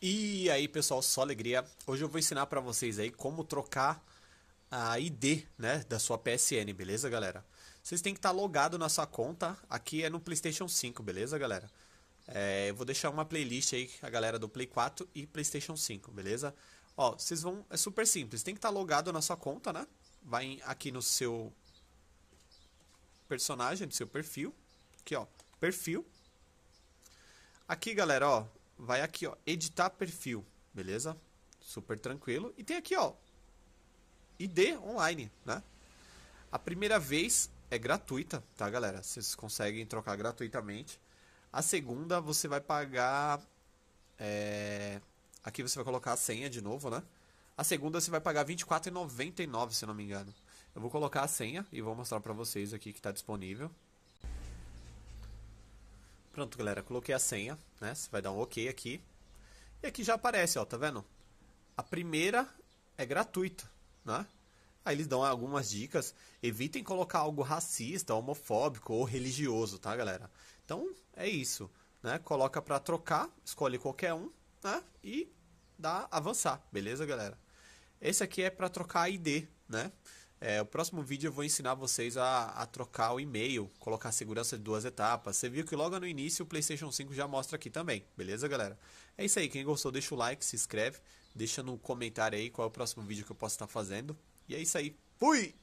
E aí, pessoal, só alegria. Hoje eu vou ensinar para vocês aí como trocar a ID, né, da sua PSN, beleza, galera? Vocês têm que estar tá logado na sua conta. Aqui é no PlayStation 5, beleza, galera? É, eu vou deixar uma playlist aí a galera do Play 4 e PlayStation 5, beleza? Ó, vocês vão, é super simples. Tem que estar tá logado na sua conta, né? Vai em, aqui no seu personagem, no seu perfil, aqui, ó, perfil. Aqui, galera, ó, vai aqui, ó, editar perfil, beleza? Super tranquilo. E tem aqui, ó, ID online, né? A primeira vez é gratuita, tá, galera? Vocês conseguem trocar gratuitamente. A segunda você vai pagar. É... Aqui você vai colocar a senha de novo, né? A segunda você vai pagar R$24,99, se não me engano. Eu vou colocar a senha e vou mostrar para vocês aqui que está disponível. Pronto, galera, coloquei a senha, né? Você vai dar um OK aqui. E aqui já aparece, ó, tá vendo? A primeira é gratuita, né? Aí eles dão algumas dicas. Evitem colocar algo racista, homofóbico ou religioso, tá, galera? Então, é isso, né? Coloca para trocar, escolhe qualquer um, né? E dá avançar, beleza, galera? Esse aqui é para trocar a ID, né? É, o próximo vídeo eu vou ensinar vocês a, a trocar o e-mail, colocar segurança de duas etapas. Você viu que logo no início o PlayStation 5 já mostra aqui também, beleza, galera? É isso aí, quem gostou deixa o like, se inscreve, deixa no comentário aí qual é o próximo vídeo que eu posso estar fazendo. E é isso aí, fui!